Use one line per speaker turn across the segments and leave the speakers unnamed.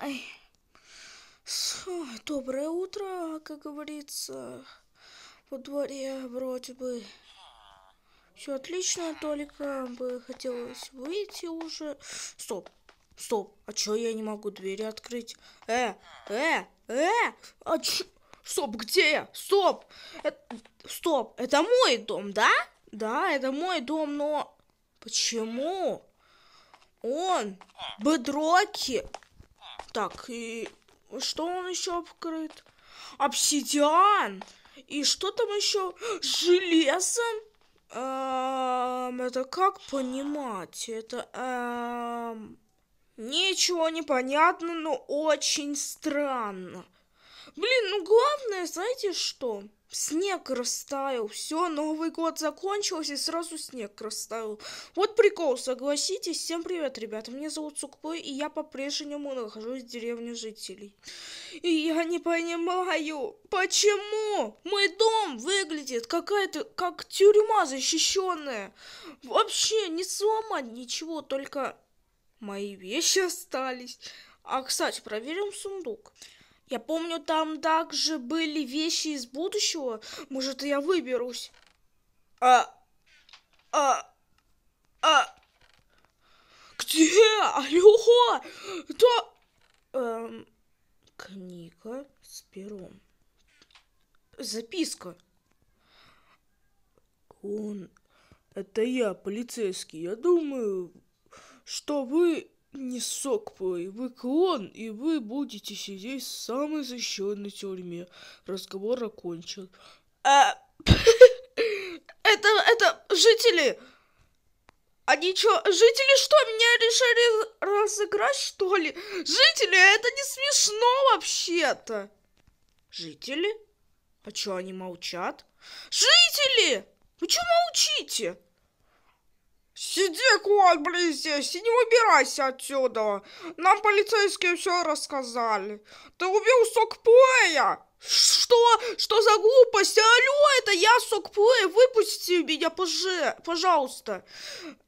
Ай. Доброе утро, как говорится, во дворе вроде бы. Все отлично, только бы хотелось выйти уже. Стоп, стоп, а чё я не могу двери открыть? Э, э, э, а чё? Стоп, где я? Стоп! Это... Стоп, это мой дом, да? Да, это мой дом, но... Почему? Он, Бедроки, так, и что он еще обкрыт? Обсидиан! И что там еще? Железо? Эм, это как понимать? Это... Эм, ничего не понятно, но очень странно. Блин, ну главное, знаете что? Снег растаял. Все, Новый год закончился и сразу снег растаял. Вот прикол, согласитесь. Всем привет, ребята. Меня зовут Сукбой, и я по-прежнему нахожусь в деревне жителей. И я не понимаю, почему мой дом выглядит какая-то как тюрьма защищенная. Вообще не сломать ничего, только мои вещи остались. А, кстати, проверим сундук. Я помню, там также были вещи из будущего. Может, я выберусь. А... А... А... Где? Алло! кто? Эм... Книга с пером. Записка. Он... Это я, полицейский. Я думаю, что вы не сокпой. Вы клон, и вы будете сидеть в самой защищенной тюрьме. Разговор окончен. А... это, это жители... Они что, жители что, меня решили разыграть, что ли? Жители, это не смешно вообще-то. Жители? А чё они молчат? Жители! Вы чё молчите? Сиди, кот, блин, здесь и не выбирайся отсюда. Нам полицейские все рассказали. Ты убил Сокпоя. Что? Что за глупость? Алло, это я, Сокплей, выпусти меня, пожи, пожалуйста.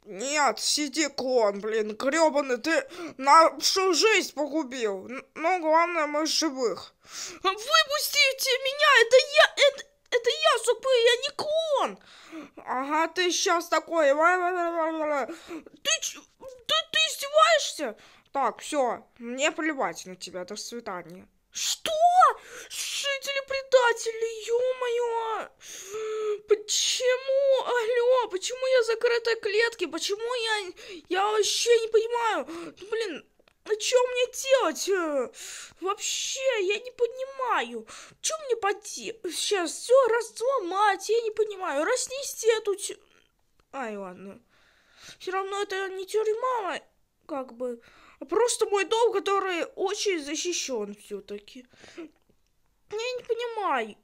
Нет, сиди, клон, блин, гребаный, ты нашу жизнь погубил. Но ну, главное, мы живых. Выпустите меня, это я, это, это я, Супы, я не клон. Ага, ты сейчас такой. Ты, ты, ты издеваешься? Так, все, мне плевать на тебя, до свидания. Что? Жители предатели, ё-моё! Почему? Алло, почему я закрытой клетки? Почему я... Я вообще не понимаю. Блин, а что мне делать? Э? Вообще, я не понимаю. Что мне поди? Сейчас все разломать, я не понимаю. Разнести эту... Ай, ладно. Все равно это не тюрьма, а как бы, а просто мой дом, который очень защищен все-таки. Я не понимаю.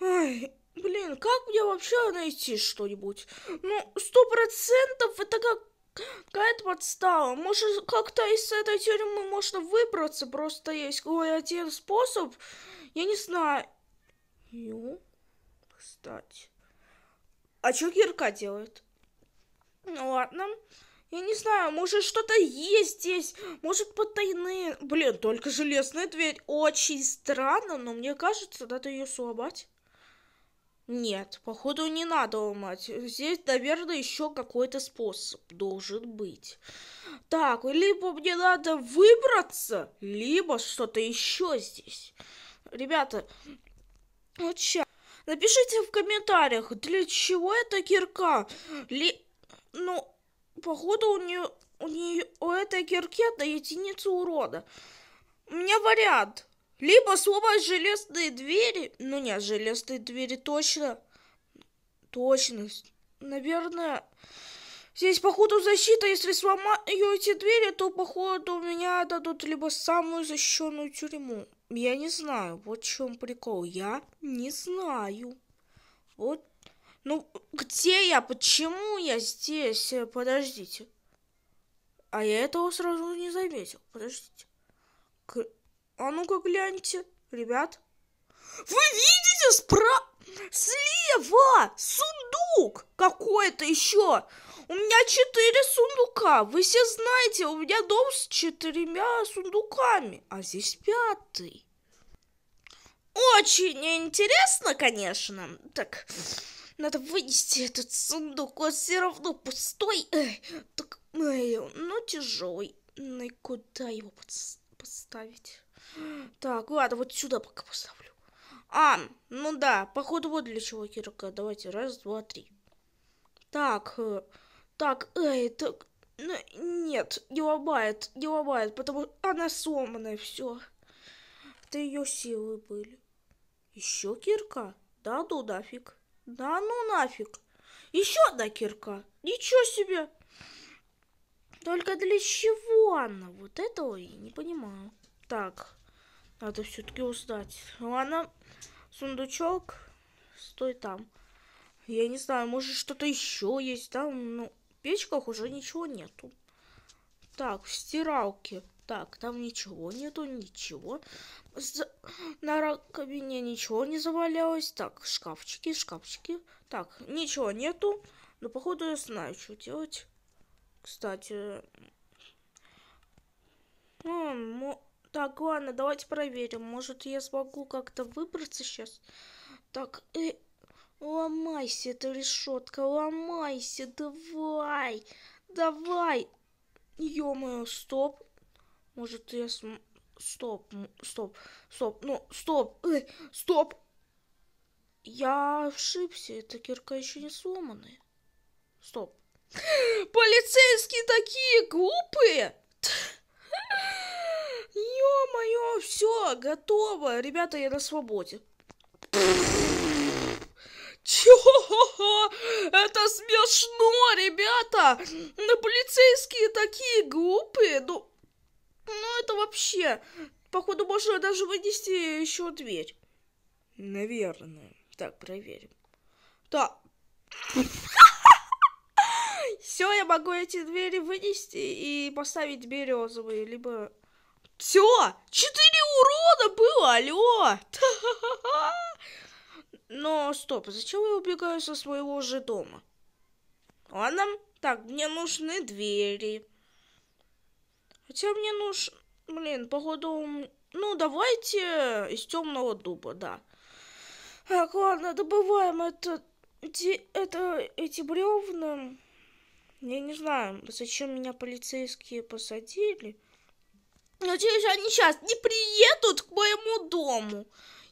Ай, блин, как мне вообще найти что-нибудь? Ну, сто процентов это как Какая-то подстава. Может, как-то из этой тюрьмы можно выбраться? Просто есть какой один способ. Я не знаю. Ю, кстати. А что Кирка делает? Ну ладно. Я не знаю, может что-то есть здесь, может потайные... Блин, только железная дверь. Очень странно, но мне кажется, надо ее сломать. Нет, походу не надо ломать. Здесь, наверное, еще какой-то способ должен быть. Так, либо мне надо выбраться, либо что-то еще здесь. Ребята, вот сейчас. Напишите в комментариях, для чего эта кирка? Ли... Ну, походу у нее, у нее, у этой кирки это единица урода. У меня вариант. Либо сломать железные двери. Ну, нет, железные двери точно. точно, Наверное, здесь, походу, защита. Если сломаю эти двери, то, походу, меня дадут либо самую защищенную тюрьму. Я не знаю. Вот в чем прикол. Я не знаю. Вот. Ну, где я? Почему я здесь? Э, подождите. А я этого сразу не заметил. Подождите. А ну-ка гляньте, ребят. Вы видите спра... слева сундук какой-то еще. У меня четыре сундука. Вы все знаете, у меня дом с четырьмя сундуками, а здесь пятый. Очень интересно, конечно. Так, надо вынести этот сундук, он все равно пустой. Эй, так, эй, но ну, тяжелый. Ну и куда его поставить? Так, ладно, вот сюда пока поставлю. А, ну да, походу вот для чего кирка. Давайте, раз, два, три. Так, э, так, эй, так, ну, нет, не ломает, не ломает, потому что она сломанная, все. Это ее силы были. Еще кирка? Да ну нафиг. Да ну нафиг. Еще одна кирка. Ничего себе. Только для чего она? Вот этого я не понимаю. Так, надо все-таки узнать. Ладно, сундучок. Стой там. Я не знаю, может что-то еще есть там. Ну, в печках уже ничего нету. Так, в стиралке. Так, там ничего нету, ничего. За... На раковине ничего не завалялось. Так, шкафчики, шкафчики. Так, ничего нету. Но, походу, я знаю, что делать. Кстати, Так, ладно, давайте проверим. Может, я смогу как-то выбраться сейчас? Так, э, ломайся, эта решетка, ломайся, давай, давай. Ё-моё, стоп. Может, я см... Стоп, стоп, стоп, ну, стоп, э, стоп. Я ошибся, эта кирка еще не сломанная. Стоп. Полицейские такие глупые! ё-моё, все, готово. Ребята, я на свободе. Чего? Это смешно, ребята! на ну, Полицейские такие глупые, ну... Ну это вообще... Походу, можно даже вынести еще дверь. Наверное. Так, проверим. Так. Все, я могу эти двери вынести и поставить березовые, либо все, четыре урода было, алло! Но стоп, зачем я убегаю со своего же дома? Ладно, так, мне нужны двери. Хотя мне нужен... Блин, походу... Ну, давайте из темного дуба, да. Так, ладно, добываем это... Эти, это, эти бревна. Я не знаю, зачем меня полицейские посадили. Надеюсь, они сейчас не приедут к моему дому.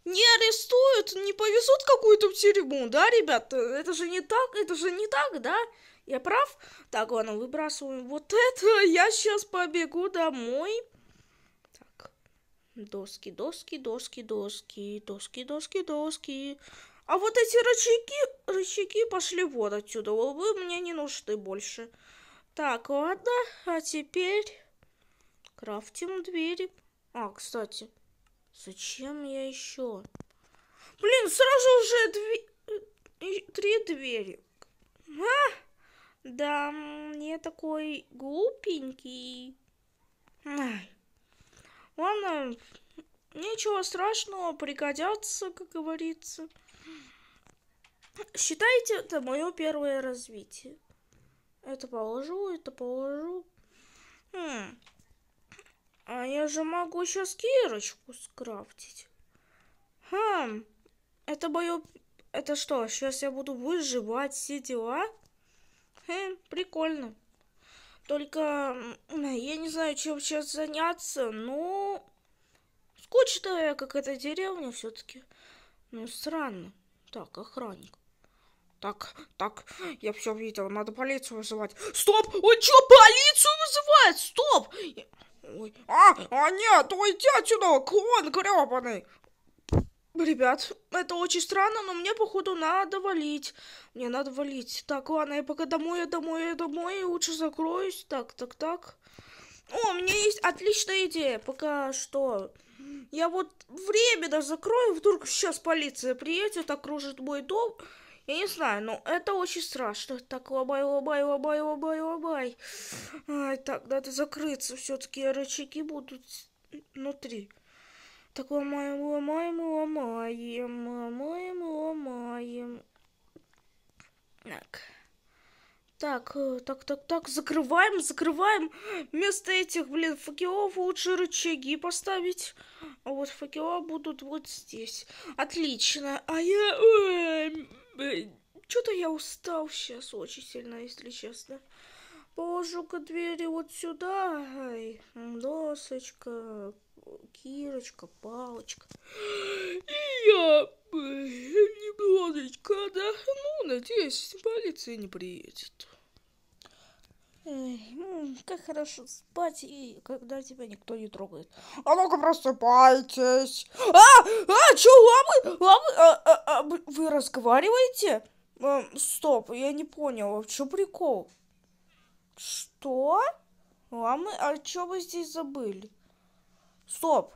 Не арестуют, не повезут какую-то тюрьму, да, ребята? Это же не так, это же не так, да? Я прав? Так, ладно, выбрасываем вот это. А я сейчас побегу домой. Так. Доски, доски, доски, доски, доски, доски, доски. А вот эти рычаги, рычаги пошли вот отсюда. Вы мне не нужны больше. Так, ладно, а теперь... Крафтим двери. А, кстати, зачем я еще? Блин, сразу уже дви... Э, три двери. А? Да, мне такой глупенький. Ладно, ничего страшного, пригодятся, как говорится. Считайте, это мое первое развитие. Это положу, это положу. Хм. А я же могу сейчас кирочку скрафтить. Хм, это мое... Это что, сейчас я буду выживать все дела? Хм, прикольно. Только я не знаю, чем сейчас заняться, но... я как то деревня все-таки. Ну, странно. Так, охранник. Так, так, я все видел, надо полицию вызывать. Стоп! Он что, полицию вызывает? Стоп! Ой. А, а нет, уйди отсюда, клон гребаный. Ребят, это очень странно, но мне, походу, надо валить. Мне надо валить. Так, ладно, я пока домой, я домой, я домой. Лучше закроюсь. Так, так, так. О, у меня есть отличная идея. Пока что. Я вот временно закрою. Вдруг сейчас полиция приедет, окружит мой дом. Я не знаю, но это очень страшно. Так, лобай, лобай, лобай, лобай, лобай. Ай, так, надо закрыться. Все-таки рычаги будут внутри. Так, ломаем, ломаем, ломаем, ломаем, ломаем. Так. Так, э, так, так, так, закрываем, закрываем. Вместо этих, блин, факелов лучше рычаги поставить. А вот факела будут вот здесь. Отлично. А я... Эм, что-то я устал сейчас очень сильно, если честно. Положу-ка двери вот сюда. Ай, досочка, кирочка, палочка. И я немножечко отдохну. Надеюсь, полиция не приедет как хорошо спать, и когда тебя никто не трогает. А ну-ка просыпайтесь! А, а, чё, лапы, лапы, а, а, а, вы разговариваете? А, стоп, я не понял, а в чё прикол? Что? Ламы, а чё вы здесь забыли? Стоп.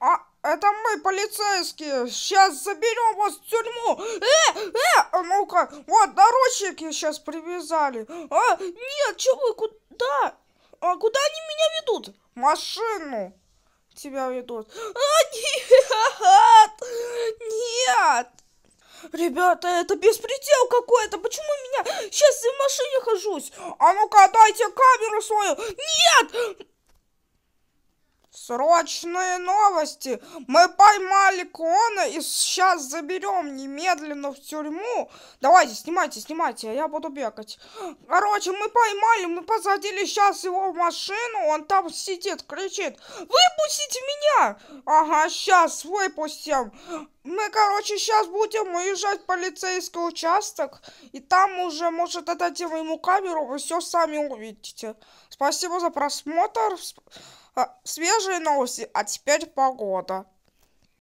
А, это мы, полицейские, сейчас заберем вас в тюрьму. Э, э, а ну-ка, вот, наручники сейчас привязали. А, нет, что вы, куда? А куда они меня ведут? Машину тебя ведут. А, нет, нет. Ребята, это беспредел какой-то. Почему меня... Сейчас я в машине хожусь. А ну-ка, дайте камеру свою. Нет! Срочные новости! Мы поймали Клона и сейчас заберем немедленно в тюрьму. Давайте, снимайте, снимайте, а я буду бегать. Короче, мы поймали, мы посадили сейчас его в машину, он там сидит, кричит. Выпустите меня! Ага, сейчас выпустим. Мы, короче, сейчас будем уезжать в полицейский участок, и там уже, может, отдадим ему камеру, вы все сами увидите. Спасибо за просмотр. А, свежие новости а теперь погода